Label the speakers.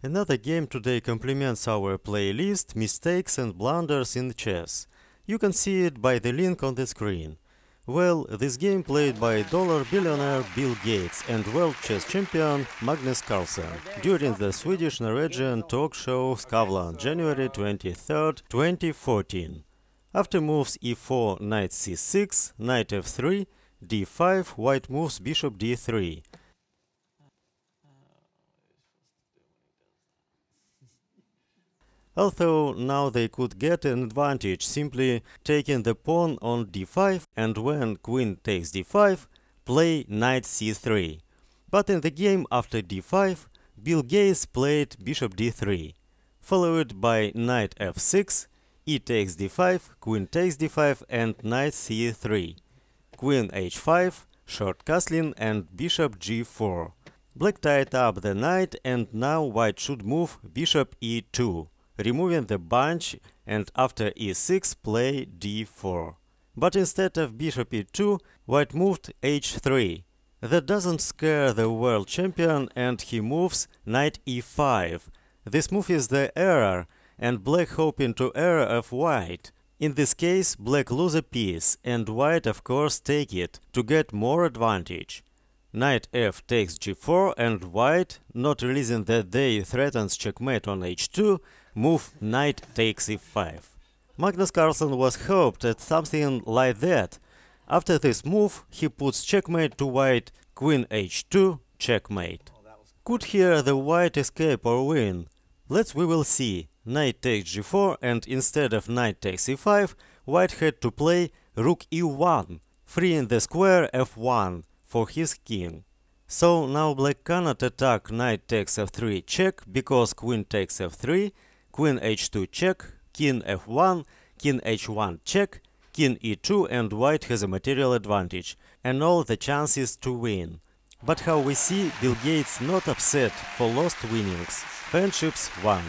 Speaker 1: Another game today complements our playlist Mistakes and Blunders in Chess. You can see it by the link on the screen. Well, this game played by dollar billionaire Bill Gates and world chess champion Magnus Carlsen during the Swedish Norwegian talk show Skavlan, January 23, 2014. After moves e4, knight c6, knight f3, d5, white moves bishop d3. although now they could get an advantage simply taking the pawn on d5 and when queen takes d5, play knight c3. But in the game after d5, Bill Gates played bishop d3, followed by knight f6, e takes d5, queen takes d5 and knight c3, queen h5, short castling and bishop g4. Black tied up the knight and now white should move bishop e2 removing the bunch and after e6 play d4. But instead of bishop e2, white moved h3. That doesn't scare the world champion and he moves knight e5. This move is the error and black hoping to error of white. In this case, black lose a piece and white of course take it to get more advantage. Knight f takes g4 and white, not realizing that they threatens checkmate on h2, move knight takes e5. Magnus Carlsen was hoped at something like that. After this move, he puts checkmate to white, queen h2, checkmate. Could here the white escape or win? Let's we will see. Knight takes g4 and instead of knight takes e5, white had to play rook e1, freeing the square f1 for his king. So now black cannot attack knight takes f3 check because queen takes f3 queen h2 check, king f1, king h1 check, king e2 and white has a material advantage and all the chances to win. But how we see, Bill Gates not upset for lost winnings, friendships won.